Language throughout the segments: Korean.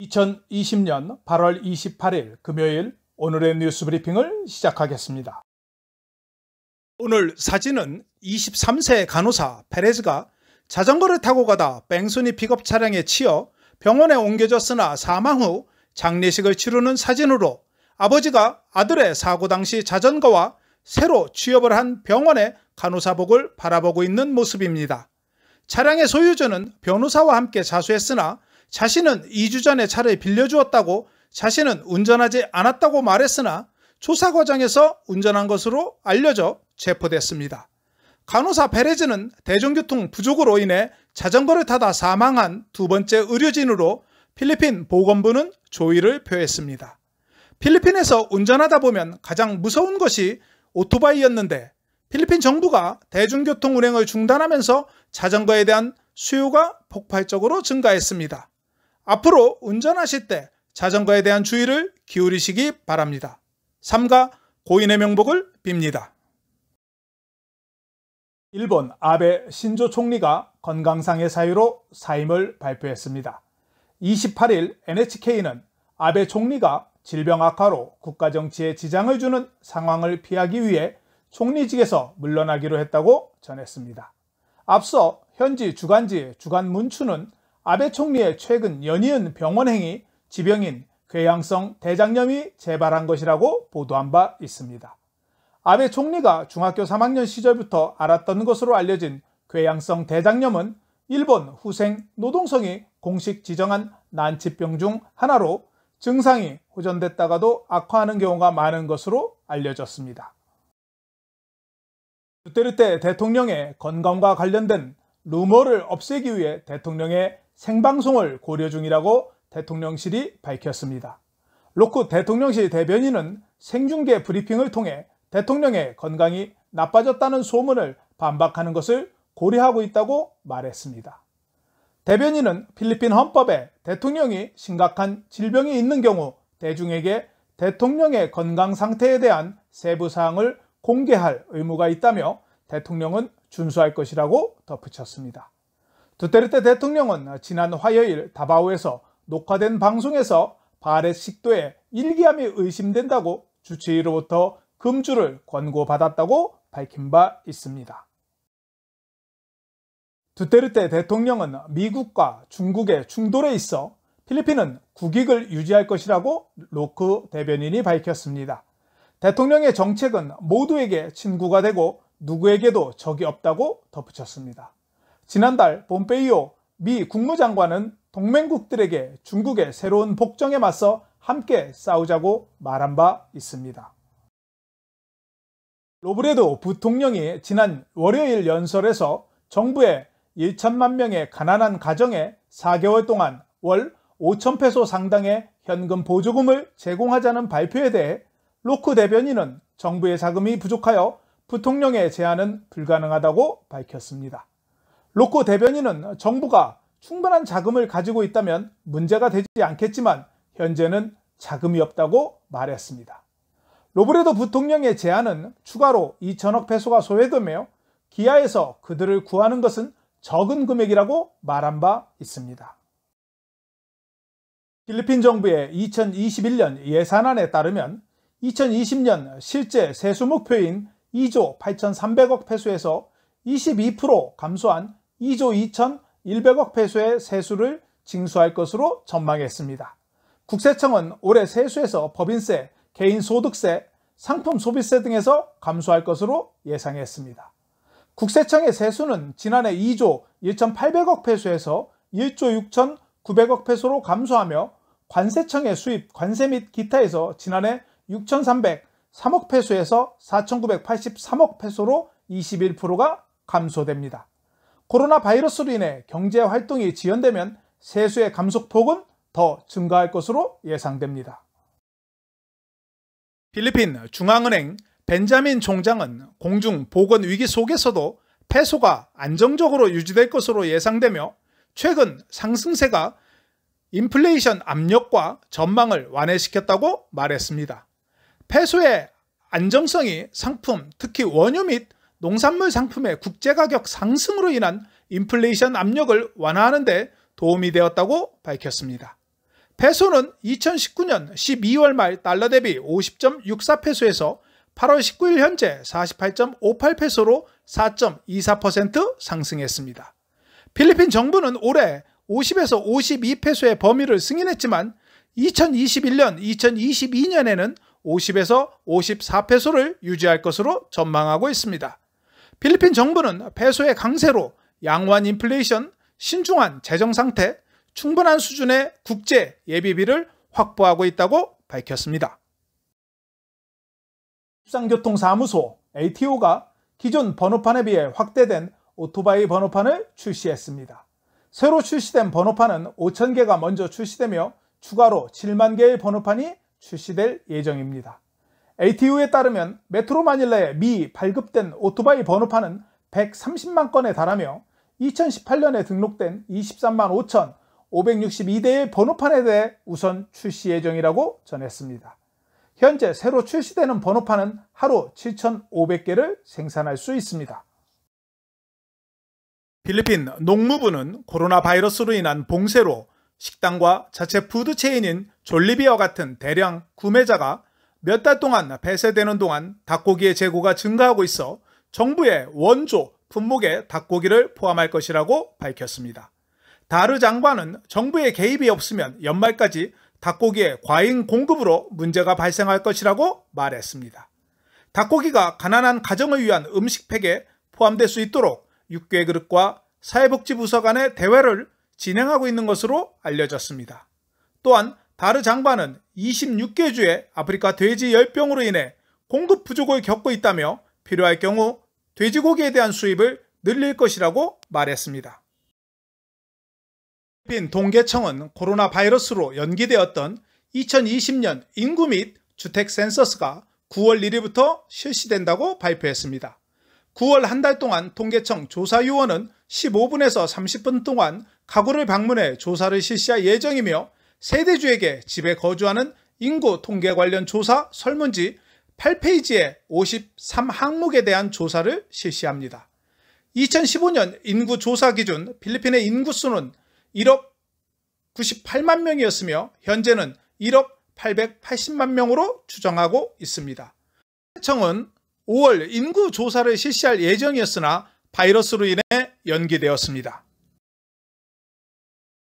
2020년 8월 28일 금요일 오늘의 뉴스 브리핑을 시작하겠습니다. 오늘 사진은 23세 간호사 페레즈가 자전거를 타고 가다 뺑소니 픽업 차량에 치여 병원에 옮겨졌으나 사망 후 장례식을 치르는 사진으로 아버지가 아들의 사고 당시 자전거와 새로 취업을 한 병원의 간호사복을 바라보고 있는 모습입니다. 차량의 소유주는 변호사와 함께 자수했으나 자신은 2주 전에 차를 빌려주었다고 자신은 운전하지 않았다고 말했으나 조사 과정에서 운전한 것으로 알려져 체포됐습니다. 간호사 베레즈는 대중교통 부족으로 인해 자전거를 타다 사망한 두 번째 의료진으로 필리핀 보건부는 조의를 표했습니다. 필리핀에서 운전하다 보면 가장 무서운 것이 오토바이였는데 필리핀 정부가 대중교통 운행을 중단하면서 자전거에 대한 수요가 폭발적으로 증가했습니다. 앞으로 운전하실 때 자전거에 대한 주의를 기울이시기 바랍니다. 3가 고인의 명복을 빕니다. 일본 아베 신조 총리가 건강상의 사유로 사임을 발표했습니다. 28일 NHK는 아베 총리가 질병 악화로 국가 정치에 지장을 주는 상황을 피하기 위해 총리직에서 물러나기로 했다고 전했습니다. 앞서 현지 주간지 주간문추는 아베 총리의 최근 연이은 병원행위 지병인 궤양성 대장염이 재발한 것이라고 보도한 바 있습니다. 아베 총리가 중학교 3학년 시절부터 알았던 것으로 알려진 궤양성 대장염은 일본 후생 노동성이 공식 지정한 난치병 중 하나로 증상이 호전됐다가도 악화하는 경우가 많은 것으로 알려졌습니다. 두테르테 대통령의 건강과 관련된 루머를 없애기 위해 대통령의 생방송을 고려 중이라고 대통령실이 밝혔습니다. 로크 대통령실 대변인은 생중계 브리핑을 통해 대통령의 건강이 나빠졌다는 소문을 반박하는 것을 고려하고 있다고 말했습니다. 대변인은 필리핀 헌법에 대통령이 심각한 질병이 있는 경우 대중에게 대통령의 건강 상태에 대한 세부 사항을 공개할 의무가 있다며 대통령은 준수할 것이라고 덧붙였습니다. 두테르테 대통령은 지난 화요일 다바오에서 녹화된 방송에서 바렛 식도에 일기암이 의심된다고 주치의로부터 금주를 권고받았다고 밝힌 바 있습니다. 두테르테 대통령은 미국과 중국의 충돌에 있어 필리핀은 국익을 유지할 것이라고 로크 대변인이 밝혔습니다. 대통령의 정책은 모두에게 친구가 되고 누구에게도 적이 없다고 덧붙였습니다. 지난달 본페이오 미 국무장관은 동맹국들에게 중국의 새로운 복정에 맞서 함께 싸우자고 말한 바 있습니다. 로브레도 부통령이 지난 월요일 연설에서 정부의 1천만 명의 가난한 가정에 4개월 동안 월 5천 페소 상당의 현금 보조금을 제공하자는 발표에 대해 로크 대변인은 정부의 자금이 부족하여 부통령의 제안은 불가능하다고 밝혔습니다. 로코 대변인은 정부가 충분한 자금을 가지고 있다면 문제가 되지 않겠지만 현재는 자금이 없다고 말했습니다. 로브레도 부통령의 제안은 추가로 2천억 페소가 소외되며 기아에서 그들을 구하는 것은 적은 금액이라고 말한 바 있습니다. 필리핀 정부의 2021년 예산안에 따르면 2020년 실제 세수 목표인 2조 8,300억 페소에서 22% 감소한 2조 2,100억 p e 의 세수를 징수할 것으로 전망했습니다. 국세청은 올해 세수에서 법인세, 개인소득세, 상품 소비세 등에서 감소할 것으로 예상했습니다. 국세청의 세수는 지난해 2조 1,800억 페소에서 1조 6,900억 페소로 감소하며 관세청의 수입, 관세 및 기타에서 지난해 6,303억 페소에서 4,983억 페소로 21%가 감소됩니다. 코로나 바이러스로 인해 경제 활동이 지연되면 세수의 감소폭은 더 증가할 것으로 예상됩니다. 필리핀 중앙은행 벤자민 총장은 공중 보건 위기 속에서도 페소가 안정적으로 유지될 것으로 예상되며 최근 상승세가 인플레이션 압력과 전망을 완화시켰다고 말했습니다. 페소의 안정성이 상품, 특히 원유 및 농산물 상품의 국제가격 상승으로 인한 인플레이션 압력을 완화하는 데 도움이 되었다고 밝혔습니다. 페소는 2019년 12월 말 달러 대비 50.64페소에서 8월 19일 현재 48.58페소로 4.24% 상승했습니다. 필리핀 정부는 올해 50에서 52페소의 범위를 승인했지만 2021년, 2022년에는 50에서 54페소를 유지할 것으로 전망하고 있습니다. 필리핀 정부는 폐소의 강세로 양호한 인플레이션, 신중한 재정 상태, 충분한 수준의 국제 예비비를 확보하고 있다고 밝혔습니다. 수상교통사무소 ATO가 기존 번호판에 비해 확대된 오토바이 번호판을 출시했습니다. 새로 출시된 번호판은 5,000개가 먼저 출시되며 추가로 7만 개의 번호판이 출시될 예정입니다. ATU에 따르면 메트로 마닐라에 미 발급된 오토바이 번호판은 130만 건에 달하며 2018년에 등록된 23만 5천 562대의 번호판에 대해 우선 출시 예정이라고 전했습니다. 현재 새로 출시되는 번호판은 하루 7,500개를 생산할 수 있습니다. 필리핀 농무부는 코로나 바이러스로 인한 봉쇄로 식당과 자체 푸드체인인 졸리비와 같은 대량 구매자가 몇달 동안 배세되는 동안 닭고기의 재고가 증가하고 있어 정부의 원조 품목에 닭고기를 포함할 것이라고 밝혔습니다. 다르 장관은 정부의 개입이 없으면 연말까지 닭고기의 과잉 공급으로 문제가 발생할 것이라고 말했습니다. 닭고기가 가난한 가정을 위한 음식팩에 포함될 수 있도록 육계 그릇과 사회복지부서 간의 대회를 진행하고 있는 것으로 알려졌습니다. 또한 다르 장관은 26개 주의 아프리카 돼지 열병으로 인해 공급 부족을 겪고 있다며 필요할 경우 돼지고기에 대한 수입을 늘릴 것이라고 말했습니다. 필리핀 동계청은 코로나 바이러스로 연기되었던 2020년 인구 및 주택 센서스가 9월 1일부터 실시된다고 발표했습니다. 9월 한 달 동안 통계청 조사요원은 15분에서 30분 동안 가구를 방문해 조사를 실시할 예정이며 세대주에게 집에 거주하는 인구 통계 관련 조사 설문지 8페이지에 53항목에 대한 조사를 실시합니다. 2015년 인구 조사 기준 필리핀의 인구수는 1억 98만 명이었으며 현재는 1억 880만 명으로 추정하고 있습니다. 청은 5월 인구 조사를 실시할 예정이었으나 바이러스로 인해 연기되었습니다.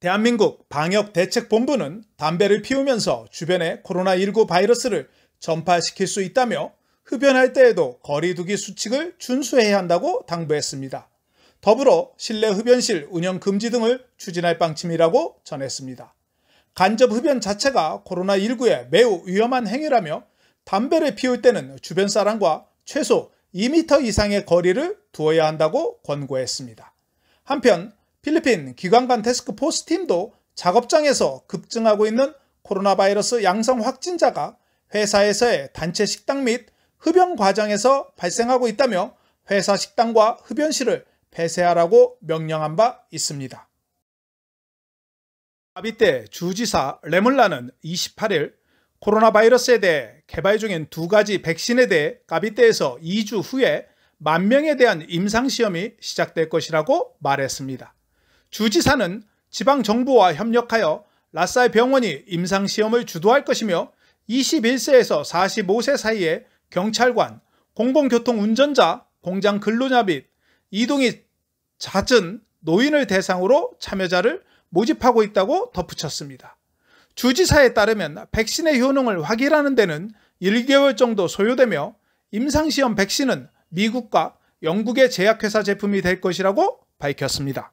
대한민국 방역대책본부는 담배를 피우면서 주변에 코로나19 바이러스를 전파시킬 수 있다며 흡연할 때에도 거리두기 수칙을 준수해야 한다고 당부했습니다. 더불어 실내 흡연실 운영 금지 등을 추진할 방침이라고 전했습니다. 간접 흡연 자체가 코로나19에 매우 위험한 행위라며 담배를 피울 때는 주변 사람과 최소 2m 이상의 거리를 두어야 한다고 권고했습니다. 한편 필리핀 기관관 테스크포스 팀도 작업장에서 급증하고 있는 코로나 바이러스 양성 확진자가 회사에서의 단체 식당 및 흡연 과정에서 발생하고 있다며 회사 식당과 흡연실을 폐쇄하라고 명령한 바 있습니다. 아비떼 주지사 레물라는 28일 코로나 바이러스에 대해 개발 중인 두 가지 백신에 대해 까비떼에서 2주 후에 만 명에 대한 임상시험이 시작될 것이라고 말했습니다. 주지사는 지방정부와 협력하여 라싸 병원이 임상시험을 주도할 것이며 21세에서 45세 사이에 경찰관, 공공교통 운전자, 공장 근로자 및 이동이 잦은 노인을 대상으로 참여자를 모집하고 있다고 덧붙였습니다. 주지사에 따르면 백신의 효능을 확인하는 데는 1개월 정도 소요되며 임상시험 백신은 미국과 영국의 제약회사 제품이 될 것이라고 밝혔습니다.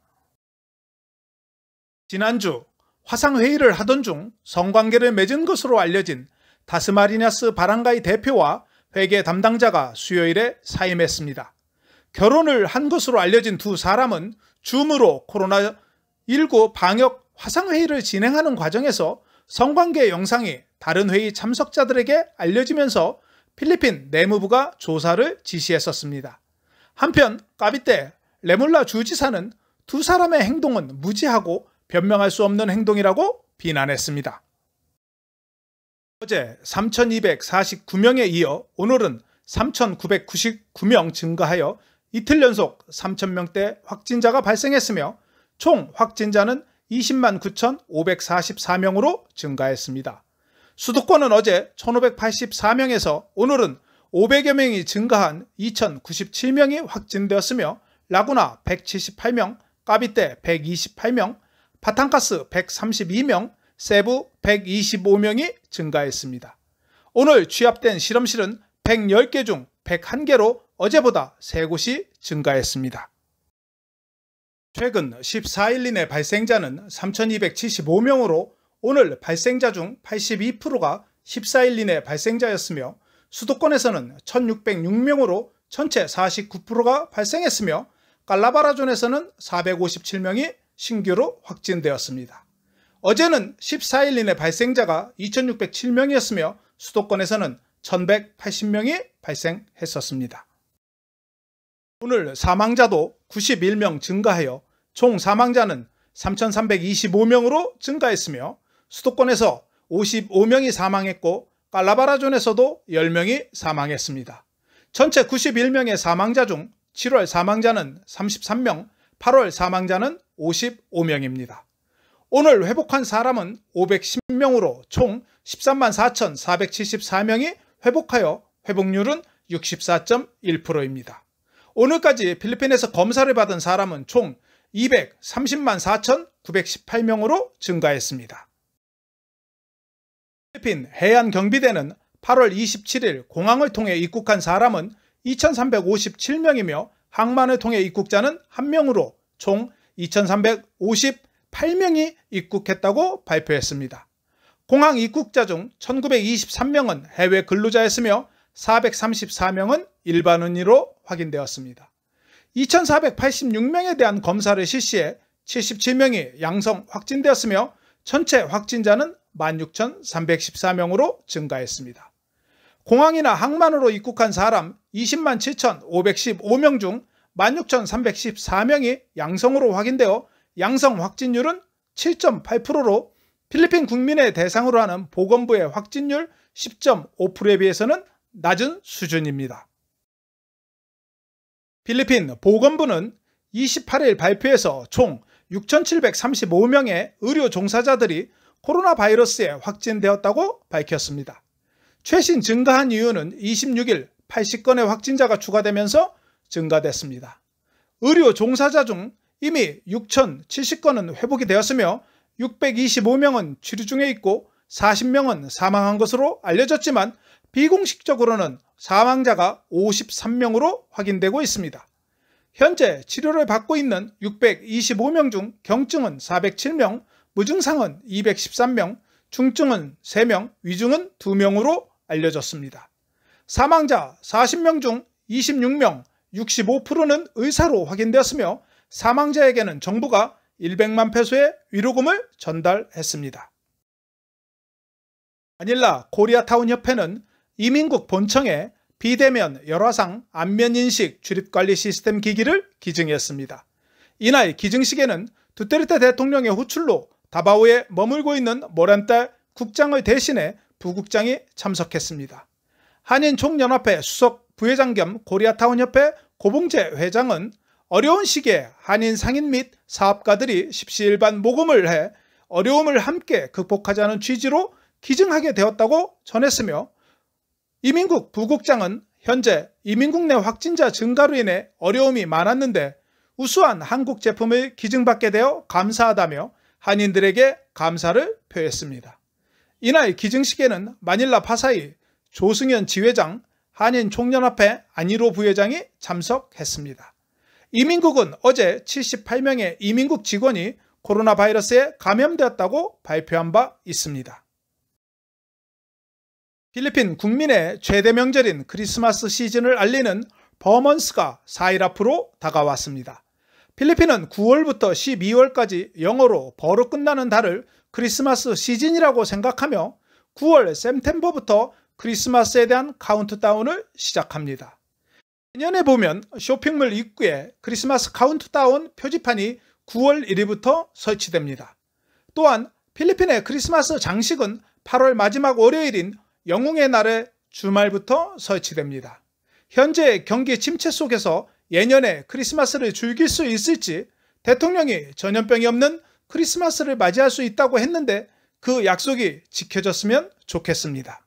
지난주 화상회의를 하던 중 성관계를 맺은 것으로 알려진 다스마리나스 바람가이 대표와 회계 담당자가 수요일에 사임했습니다. 결혼을 한 것으로 알려진 두 사람은 줌으로 코로나19 방역 화상회의를 진행하는 과정에서 성관계 영상이 다른 회의 참석자들에게 알려지면서 필리핀 내무부가 조사를 지시했었습니다. 한편 까비떼 레몰라 주지사는 두 사람의 행동은 무지하고 변명할 수 없는 행동이라고 비난했습니다. 어제 3,249명에 이어 오늘은 3,999명 증가하여 이틀 연속 3,000명대 확진자가 발생했으며 총 확진자는 20만 9,544명으로 증가했습니다. 수도권은 어제 1,584명에서 오늘은 500여 명이 증가한 2,097명이 확진되었으며 라구나 178명, 까비떼 128명, 바탕카스 132명, 세부 125명이 증가했습니다. 오늘 취합된 실험실은 110개 중 101개로 어제보다 3곳이 증가했습니다. 최근 14일 이내 발생자는 3,275명으로 오늘 발생자 중 82%가 14일 이내 발생자였으며 수도권에서는 1,606명으로 전체 49%가 발생했으며 깔라바라존에서는 457명이 신규로 확진되었습니다. 어제는 14일 이내 발생자가 2,607명이었으며 수도권에서는 1,180명이 발생했었습니다. 오늘 사망자도 91명 증가하여 총 사망자는 3,325명으로 증가했으며 수도권에서 55명이 사망했고 깔라바라존에서도 10명이 사망했습니다. 전체 91명의 사망자 중 7월 사망자는 33명, 8월 사망자는 55명입니다. 오늘 회복한 사람은 510명으로 총 13만 4,474명이 회복하여 회복률은 64.1%입니다. 오늘까지 필리핀에서 검사를 받은 사람은 총 230만 4,918명으로 증가했습니다. 필리핀 해안 경비대는 8월 27일 공항을 통해 입국한 사람은 2,357명이며 항만을 통해 입국자는 1명으로 총 2,358명이 입국했다고 발표했습니다. 공항 입국자 중 1,923명은 해외 근로자였으며 434명은 일반인으로 확인되었습니다. 2,486명에 대한 검사를 실시해 77명이 양성 확진되었으며 전체 확진자는 16,314명으로 증가했습니다. 공항이나 항만으로 입국한 사람 20만 7,515명 중 16,314명이 양성으로 확인되어 양성 확진율은 7.8%로 필리핀 국민의 대상으로 하는 보건부의 확진율 10.5%에 비해서는 낮은 수준입니다. 필리핀 보건부는 28일 발표에서 총 6,735명의 의료 종사자들이 코로나 바이러스에 확진되었다고 밝혔습니다. 최신 증가한 이유는 26일 80건의 확진자가 추가되면서 증가됐습니다. 의료 종사자 중 이미 6,070건은 회복이 되었으며 625명은 치료 중에 있고 40명은 사망한 것으로 알려졌지만 비공식적으로는 사망자가 53명으로 확인되고 있습니다. 현재 치료를 받고 있는 625명 중 경증은 407명, 무증상은 213명, 중증은 3명, 위중은 2명으로 알려졌습니다. 사망자 40명 중 26명, 65%는 의사로 확인되었으며 사망자에게는 정부가 100만 페소의 위로금을 전달했습니다. 아닐라 코리아타운 협회는 이민국 본청에 비대면 열화상 안면인식 출입관리 시스템 기기를 기증했습니다. 이날 기증식에는 두테르테 대통령의 호출로 다바오에 머물고 있는 모란딸 국장을 대신해 부국장이 참석했습니다. 한인총연합회 수석 부회장 겸 코리아타운협회 고봉재 회장은 어려운 시기에 한인 상인 및 사업가들이 십시일반 모금을 해 어려움을 함께 극복하자는 취지로 기증하게 되었다고 전했으며 이민국 부국장은 현재 이민국 내 확진자 증가로 인해 어려움이 많았는데 우수한 한국 제품을 기증받게 되어 감사하다며 한인들에게 감사를 표했습니다. 이날 기증식에는 마닐라 파사이, 조승현 지회장, 한인 총연합회 안희로 부회장이 참석했습니다. 이민국은 어제 78명의 이민국 직원이 코로나 바이러스에 감염되었다고 발표한 바 있습니다. 필리핀 국민의 최대 명절인 크리스마스 시즌을 알리는 버먼스가 4일 앞으로 다가왔습니다. 필리핀은 9월부터 12월까지 영어로 버로 끝나는 달을 크리스마스 시즌이라고 생각하며 9월 셈템버부터 크리스마스에 대한 카운트다운을 시작합니다. 내년에 보면 쇼핑몰 입구에 크리스마스 카운트다운 표지판이 9월 1일부터 설치됩니다. 또한 필리핀의 크리스마스 장식은 8월 마지막 월요일인 영웅의 날의 주말부터 설치됩니다. 현재 경기 침체 속에서 예년에 크리스마스를 즐길 수 있을지 대통령이 전염병이 없는 크리스마스를 맞이할 수 있다고 했는데 그 약속이 지켜졌으면 좋겠습니다.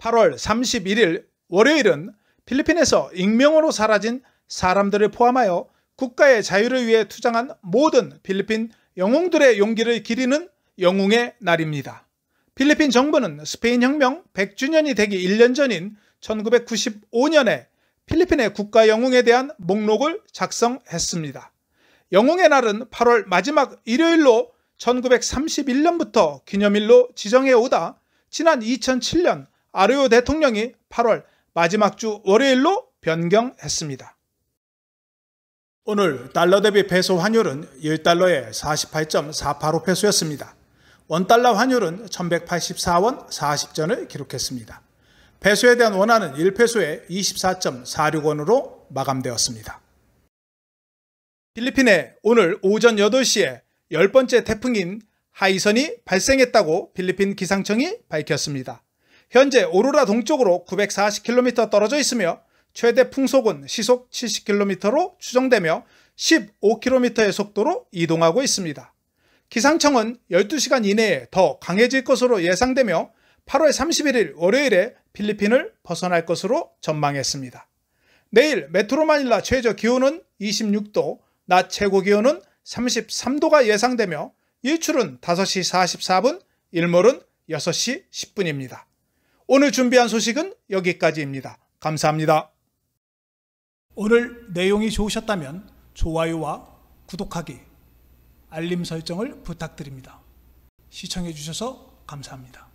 8월 31일 월요일은 필리핀에서 익명으로 사라진 사람들을 포함하여 국가의 자유를 위해 투쟁한 모든 필리핀 영웅들의 용기를 기리는 영웅의 날입니다. 필리핀 정부는 스페인 혁명 100주년이 되기 1년 전인 1995년에 필리핀의 국가 영웅에 대한 목록을 작성했습니다. 영웅의 날은 8월 마지막 일요일로 1931년부터 기념일로 지정해 오다 지난 2007년 아르요 대통령이 8월 마지막 주 월요일로 변경했습니다. 오늘 달러 대비 배소 환율은 1달러에4 8 4 8 5배소였습니다 원달러 환율은 1184원 40전을 기록했습니다. 배소에 대한 원화는 1페소에 24.46원으로 마감되었습니다. 필리핀에 오늘 오전 8시에 10번째 태풍인 하이선이 발생했다고 필리핀 기상청이 밝혔습니다. 현재 오로라 동쪽으로 940km 떨어져 있으며 최대 풍속은 시속 70km로 추정되며 15km의 속도로 이동하고 있습니다. 기상청은 12시간 이내에 더 강해질 것으로 예상되며 8월 31일 월요일에 필리핀을 벗어날 것으로 전망했습니다. 내일 메트로마닐라 최저 기온은 26도, 낮 최고 기온은 33도가 예상되며 일출은 5시 44분, 일몰은 6시 10분입니다. 오늘 준비한 소식은 여기까지입니다. 감사합니다. 오늘 내용이 좋으셨다면 좋아요와 구독하기, 알림 설정을 부탁드립니다. 시청해 주셔서 감사합니다.